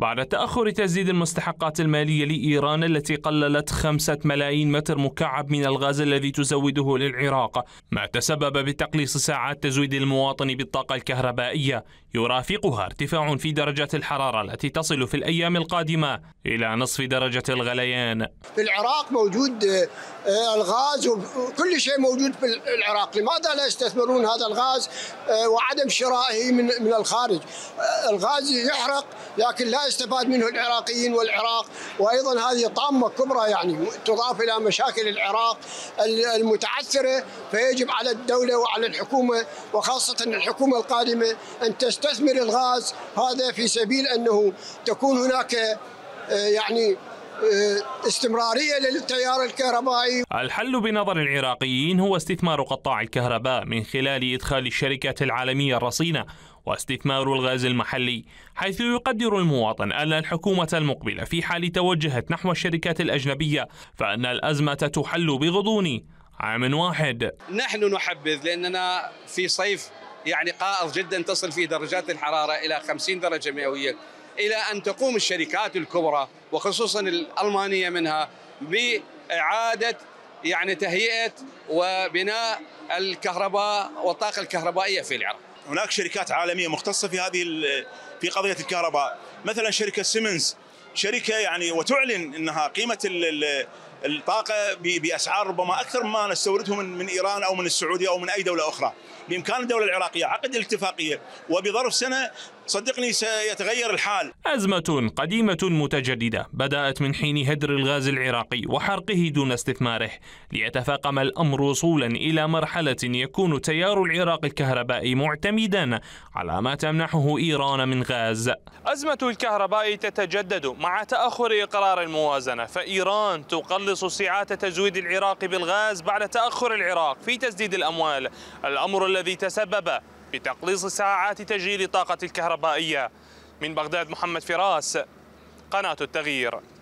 بعد تأخر تسديد المستحقات المالية لإيران التي قللت خمسة ملايين متر مكعب من الغاز الذي تزوده للعراق ما تسبب بتقليص ساعات تزويد المواطن بالطاقة الكهربائية يرافقها ارتفاع في درجات الحرارة التي تصل في الأيام القادمة إلى نصف درجة الغليان في العراق موجود آه، الغاز وكل شيء موجود في العراق لماذا لا يستثمرون هذا الغاز آه، وعدم شرائه من الخارج آه، الغاز يحرق لكن لا يستفاد منه العراقيين والعراق وايضا هذه طامه كبرى يعني تضاف الى مشاكل العراق المتعثره فيجب على الدوله وعلى الحكومه وخاصه الحكومه القادمه ان تستثمر الغاز هذا في سبيل انه تكون هناك آه، يعني استمراريه للتيار الكهربائي. الحل بنظر العراقيين هو استثمار قطاع الكهرباء من خلال ادخال الشركات العالميه الرصينه واستثمار الغاز المحلي حيث يقدر المواطن أن الحكومة المقبلة في حال توجهت نحو الشركات الأجنبية فأن الأزمة تحل بغضون عام واحد نحن نحبذ لأننا في صيف يعني قائض جدا تصل فيه درجات الحرارة إلى 50 درجة مئوية الى ان تقوم الشركات الكبرى وخصوصا الالمانيه منها باعاده يعني تهيئه وبناء الكهرباء والطاقه الكهربائيه في العراق. هناك شركات عالميه مختصه في هذه في قضيه الكهرباء، مثلا شركه سيمنز شركه يعني وتعلن انها قيمه الطاقه باسعار ربما اكثر مما نستورده من من ايران او من السعوديه او من اي دوله اخرى. بامكان الدوله العراقيه عقد الاتفاقيه وبظرف سنه صدقني سيتغير الحال أزمة قديمة متجددة بدأت من حين هدر الغاز العراقي وحرقه دون استثماره ليتفاقم الأمر وصولا إلى مرحلة يكون تيار العراق الكهربائي معتمدا على ما تمنحه إيران من غاز أزمة الكهرباء تتجدد مع تأخر قرار الموازنة فإيران تقلص سعات تزويد العراق بالغاز بعد تأخر العراق في تسديد الأموال الأمر الذي تسبب بتقليص ساعات تشغيل الطاقة الكهربائية من بغداد محمد فراس قناة التغيير